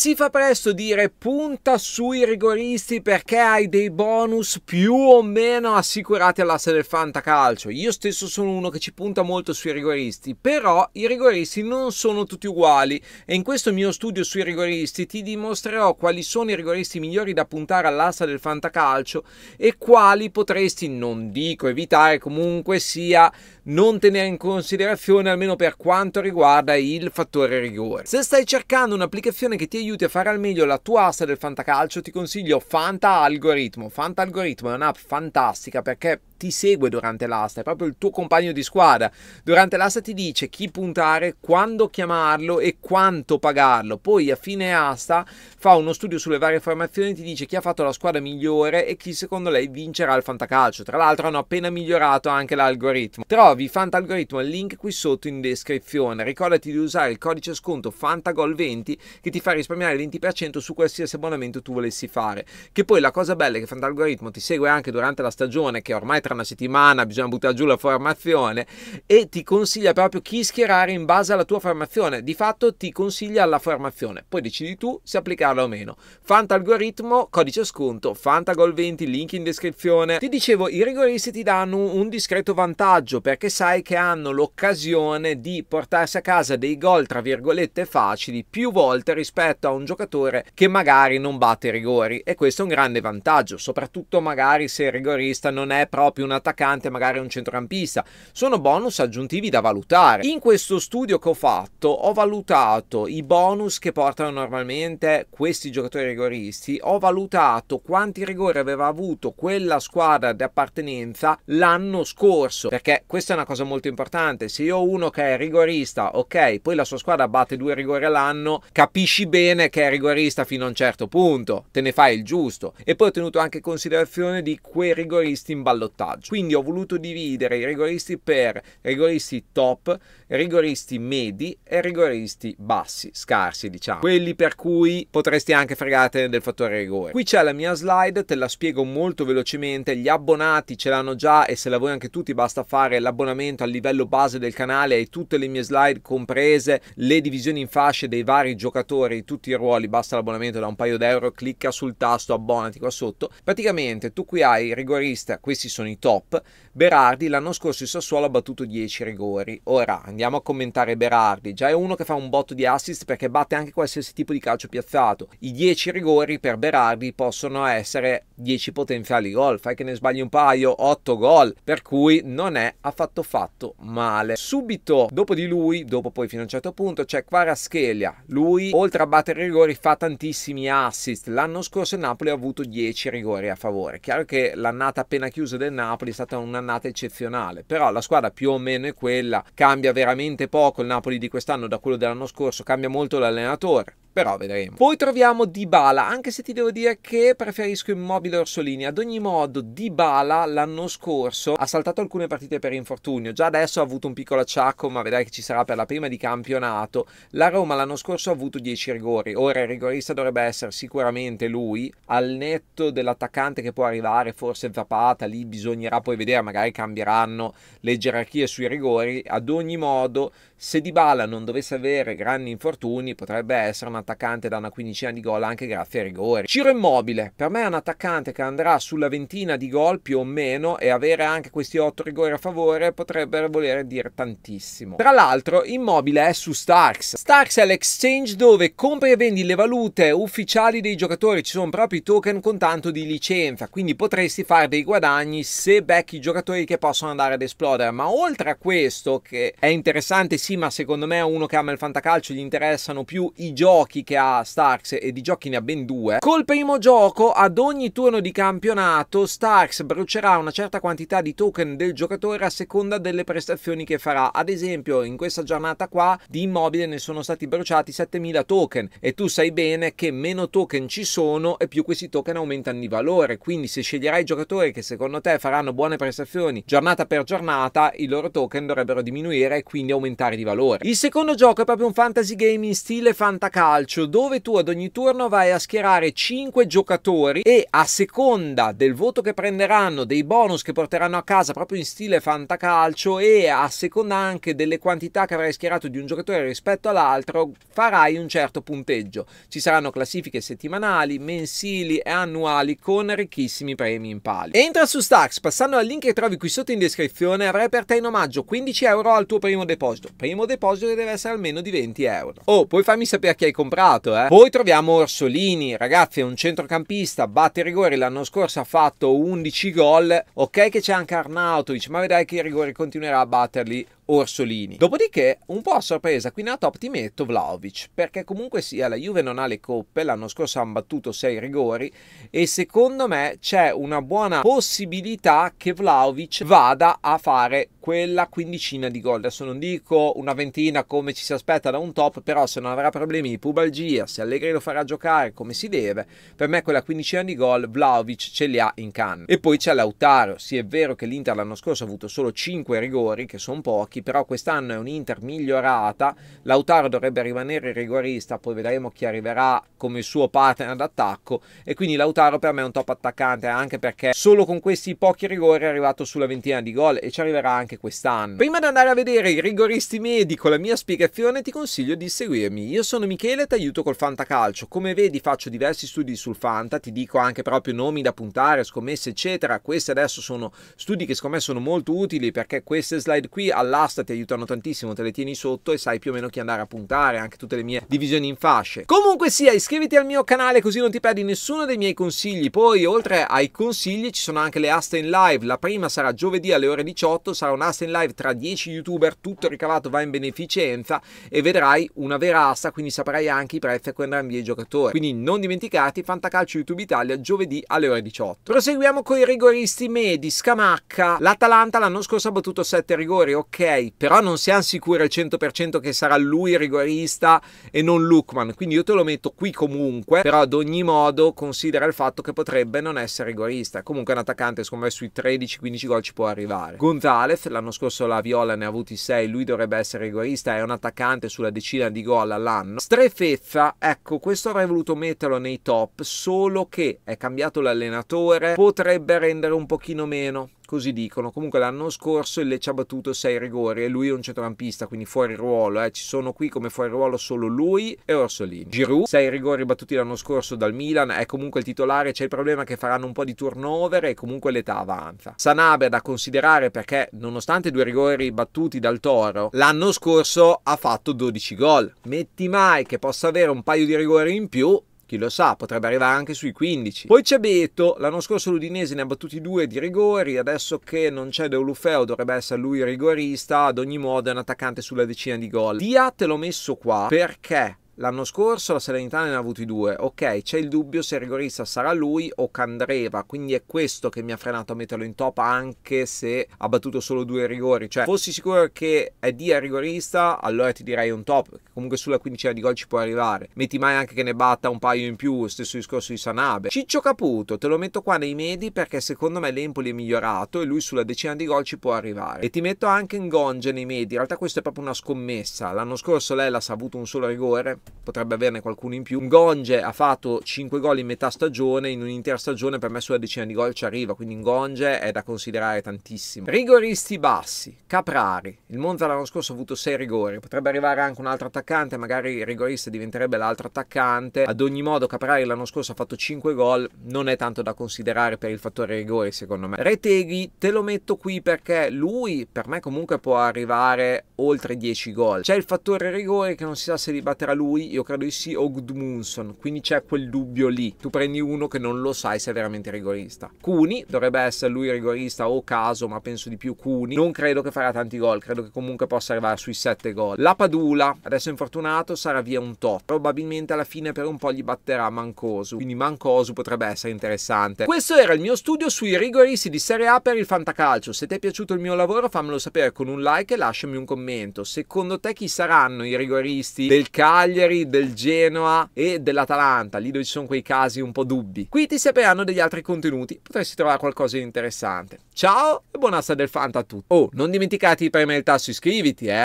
Si fa presto dire punta sui rigoristi perché hai dei bonus più o meno assicurati all'asse del fantacalcio. Io stesso sono uno che ci punta molto sui rigoristi, però i rigoristi non sono tutti uguali e in questo mio studio sui rigoristi ti dimostrerò quali sono i rigoristi migliori da puntare all'asse del fantacalcio e quali potresti, non dico evitare, comunque sia non tenere in considerazione almeno per quanto riguarda il fattore rigore. Se stai cercando un'applicazione che ti aiuti aiuti a fare al meglio la tua asta del fantacalcio, ti consiglio Fanta Algoritmo. Fanta Algoritmo è un'app fantastica perché ti segue durante l'asta, è proprio il tuo compagno di squadra. Durante l'asta ti dice chi puntare, quando chiamarlo e quanto pagarlo. Poi a fine asta fa uno studio sulle varie formazioni, ti dice chi ha fatto la squadra migliore e chi secondo lei vincerà il fantacalcio. Tra l'altro hanno appena migliorato anche l'algoritmo. Trovi Fanta Algoritmo il link qui sotto in descrizione. Ricordati di usare il codice sconto FantaGol20 che ti fa risparmiare risparmiare il 20% su qualsiasi abbonamento tu volessi fare. Che poi la cosa bella è che Fantalgoritmo ti segue anche durante la stagione, che ormai tra una settimana bisogna buttare giù la formazione, e ti consiglia proprio chi schierare in base alla tua formazione. Di fatto ti consiglia la formazione, poi decidi tu se applicarla o meno. Fantalgoritmo, codice sconto, Fantagol20, link in descrizione. Ti dicevo, i rigoristi ti danno un discreto vantaggio perché sai che hanno l'occasione di portarsi a casa dei gol, tra virgolette, facili più volte rispetto rispetto a un giocatore che magari non batte rigori e questo è un grande vantaggio, soprattutto magari se il rigorista non è proprio un attaccante, magari un centrocampista. Sono bonus aggiuntivi da valutare. In questo studio che ho fatto ho valutato i bonus che portano normalmente questi giocatori rigoristi, ho valutato quanti rigori aveva avuto quella squadra di appartenenza l'anno scorso, perché questa è una cosa molto importante. Se io ho uno che è rigorista, ok, poi la sua squadra batte due rigori all'anno, capisci bene bene che è rigorista fino a un certo punto, te ne fai il giusto, e poi ho tenuto anche considerazione di quei rigoristi in ballottaggio. Quindi ho voluto dividere i rigoristi per rigoristi top, rigoristi medi e rigoristi bassi, scarsi diciamo, quelli per cui potresti anche fregartene del fattore rigore. Qui c'è la mia slide, te la spiego molto velocemente, gli abbonati ce l'hanno già e se la vuoi anche tu ti basta fare l'abbonamento al livello base del canale, e tutte le mie slide comprese, le divisioni in fasce dei vari giocatori, tutti tutti i ruoli, basta l'abbonamento da un paio d'euro, clicca sul tasto abbonati qua sotto. Praticamente tu qui hai rigorista, questi sono i top, Berardi l'anno scorso il Sassuolo ha battuto 10 rigori. Ora andiamo a commentare Berardi, già è uno che fa un botto di assist perché batte anche qualsiasi tipo di calcio piazzato. I 10 rigori per Berardi possono essere 10 potenziali gol, fai che ne sbagli un paio, 8 gol, per cui non è affatto fatto male. Subito dopo di lui, dopo poi fino a un certo punto, c'è Quaraschelia. Lui, oltre a battere rigori, fa tantissimi assist. L'anno scorso il Napoli ha avuto 10 rigori a favore. Chiaro che l'annata appena chiusa del Napoli è stata un'annata eccezionale, però la squadra più o meno è quella, cambia veramente poco il Napoli di quest'anno da quello dell'anno scorso, cambia molto l'allenatore però vedremo. Poi troviamo Dybala, anche se ti devo dire che preferisco Immobile Orsolini. Ad ogni modo, Dybala l'anno scorso ha saltato alcune partite per infortunio, già adesso ha avuto un piccolo acciacco, ma vedrai che ci sarà per la prima di campionato. La Roma l'anno scorso ha avuto 10 rigori, ora il rigorista dovrebbe essere sicuramente lui, al netto dell'attaccante che può arrivare, forse Zapata, lì bisognerà poi vedere, magari cambieranno le gerarchie sui rigori. Ad ogni modo, se Dybala non dovesse avere grandi infortuni, potrebbe essere una attaccante da una quindicina di gol anche grazie ai rigori. Ciro Immobile, per me è un attaccante che andrà sulla ventina di gol più o meno e avere anche questi otto rigori a favore potrebbe voler dire tantissimo. Tra l'altro Immobile è su Starks. Starks è l'exchange dove compri e vendi le valute ufficiali dei giocatori, ci sono proprio i token con tanto di licenza, quindi potresti fare dei guadagni se becchi i giocatori che possono andare ad esplodere, ma oltre a questo che è interessante sì, ma secondo me a uno che ama il fantacalcio gli interessano più i giochi giochi che ha Starks e di giochi ne ha ben due. Col primo gioco, ad ogni turno di campionato, Starks brucerà una certa quantità di token del giocatore a seconda delle prestazioni che farà. Ad esempio, in questa giornata qua di immobile ne sono stati bruciati 7000 token e tu sai bene che meno token ci sono e più questi token aumentano di valore. Quindi se sceglierai giocatori che secondo te faranno buone prestazioni giornata per giornata, i loro token dovrebbero diminuire e quindi aumentare di valore. Il secondo gioco è proprio un fantasy game in stile fantacal calcio dove tu ad ogni turno vai a schierare 5 giocatori e a seconda del voto che prenderanno, dei bonus che porteranno a casa proprio in stile fantacalcio e a seconda anche delle quantità che avrai schierato di un giocatore rispetto all'altro, farai un certo punteggio. Ci saranno classifiche settimanali, mensili e annuali con ricchissimi premi in palio. Entra su Stax passando al link che trovi qui sotto in descrizione avrai per te in omaggio 15 euro al tuo primo deposito. Primo deposito che deve essere almeno di 20 euro. Oh, puoi farmi sapere chi hai comprato comprato, eh. Poi troviamo Orsolini, ragazzi, è un centrocampista, batte i rigori, l'anno scorso ha fatto 11 gol. Ok che c'è anche Arnautovic, ma vedrai che i rigori continuerà a batterli Orsolini. Dopodiché, un po' a sorpresa, qui nella top ti metto Vlaovic, perché comunque sia la Juve non ha le coppe, l'anno scorso hanno battuto 6 rigori e secondo me c'è una buona possibilità che Vlaovic vada a fare quella quindicina di gol. Adesso non dico una ventina come ci si aspetta da un top, però se non avrà problemi di pubalgia, se Allegri lo farà giocare come si deve, per me quella quindicina di gol Vlaovic ce li ha in canna. E poi c'è Lautaro, sì è vero che l'Inter l'anno scorso ha avuto solo 5 rigori, che sono pochi, Spalletti, però quest'anno è un'Inter migliorata, Lautaro dovrebbe rimanere rigorista, poi vedremo chi arriverà come suo partner d'attacco e quindi Lautaro per me è un top attaccante anche perché solo con questi pochi rigori è arrivato sulla ventina di gol e ci arriverà anche quest'anno. Prima di andare a vedere i rigoristi medi con la mia spiegazione ti consiglio di seguirmi. Io sono Michele e ti aiuto col Fantacalcio. Come vedi faccio diversi studi sul Fanta, ti dico anche proprio nomi da puntare, scommesse eccetera. Questi adesso sono studi che secondo me sono molto utili perché queste slide qui all'asso basta, ti aiutano tantissimo, te le tieni sotto e sai più o meno chi andare a puntare, anche tutte le mie divisioni in fasce. Comunque sia, iscriviti al mio canale così non ti perdi nessuno dei miei consigli. Poi, oltre ai consigli, ci sono anche le aste in live. La prima sarà giovedì alle ore 18, sarà un'asta in live tra 10 youtuber, tutto ricavato va in beneficenza e vedrai una vera asta, quindi saprai anche i prezzi a cui andranno via i giocatori. Quindi non dimenticate, Fantacalcio YouTube Italia giovedì alle ore 18. Proseguiamo con i rigoristi medi, Scamacca. L'Atalanta l'anno scorso ha battuto 7 rigori, ok, però non siamo sicuri al 100% che sarà lui rigorista e non Lukman, quindi io te lo metto qui comunque, però ad ogni modo considera il fatto che potrebbe non essere rigorista, comunque un attaccante secondo me sui 13-15 gol ci può arrivare. Gonzalez, l'anno scorso la Viola ne ha avuti 6, lui dovrebbe essere rigorista, è un attaccante sulla decina di gol all'anno. Strefezza, ecco, questo avrei voluto metterlo nei top, solo che è cambiato l'allenatore, potrebbe rendere un pochino meno così dicono. Comunque l'anno scorso il Lecce ha battuto 6 rigori e lui è un centrocampista, quindi fuori ruolo. Eh. Ci sono qui come fuori ruolo solo lui e Orsolini. Giroud, 6 rigori battuti l'anno scorso dal Milan, è comunque il titolare. C'è il problema che faranno un po' di turnover e comunque l'età avanza. Sanabe è da considerare perché, nonostante due rigori battuti dal Toro, l'anno scorso ha fatto 12 gol. Metti mai che possa avere un paio di rigori in più chi lo sa, potrebbe arrivare anche sui 15. Poi c'è Beto, l'anno scorso l'Udinese ne ha battuti due di rigori, adesso che non c'è Deulufeo dovrebbe essere lui rigorista, ad ogni modo è un attaccante sulla decina di gol. Diat l'ho messo qua perché L'anno scorso la Salernitana ne ha avuti due, ok, c'è il dubbio se il rigorista sarà lui o Candreva, quindi è questo che mi ha frenato a metterlo in top anche se ha battuto solo due rigori, cioè fossi sicuro che è di il rigorista allora ti direi un top, comunque sulla quindicina di gol ci può arrivare, metti mai anche che ne batta un paio in più, stesso discorso di Sanabe. Ciccio Caputo, te lo metto qua nei medi perché secondo me l'Empoli è migliorato e lui sulla decina di gol ci può arrivare. E ti metto anche in Gonge nei medi, in realtà questa è proprio una scommessa, l'anno scorso Lella ha avuto un solo rigore, potrebbe averne qualcuno in più. Ngonge ha fatto 5 gol in metà stagione, in un'intera stagione per me sulla decina di gol ci arriva, quindi Ngonge è da considerare tantissimo. Rigoristi bassi, Caprari, il Monza l'anno scorso ha avuto 6 rigori, potrebbe arrivare anche un altro attaccante, magari il rigorista diventerebbe l'altro attaccante, ad ogni modo Caprari l'anno scorso ha fatto 5 gol, non è tanto da considerare per il fattore rigori secondo me. Reteghi te lo metto qui perché lui per me comunque può arrivare oltre 10 gol, c'è il fattore rigori che non si sa se li batterà lui lui io credo di sì o Gudmundsson, quindi c'è quel dubbio lì. Tu prendi uno che non lo sai se è veramente rigorista. Cuni dovrebbe essere lui rigorista o caso, ma penso di più Cuni. Non credo che farà tanti gol, credo che comunque possa arrivare sui 7 gol. La Padula, adesso infortunato, sarà via un tot. Probabilmente alla fine per un po' gli batterà Mancosu, quindi Mancosu potrebbe essere interessante. Questo era il mio studio sui rigoristi di Serie A per il fantacalcio. Se ti è piaciuto il mio lavoro fammelo sapere con un like e lasciami un commento. Secondo te chi saranno i rigoristi del Cagliari? Cagliari, del Genoa e dell'Atalanta, lì dove ci sono quei casi un po' dubbi. Qui ti serviranno degli altri contenuti, potresti trovare qualcosa di interessante. Ciao e buona sta del Fanta a tutti. Oh, non dimenticate di premere il tasto iscriviti, eh!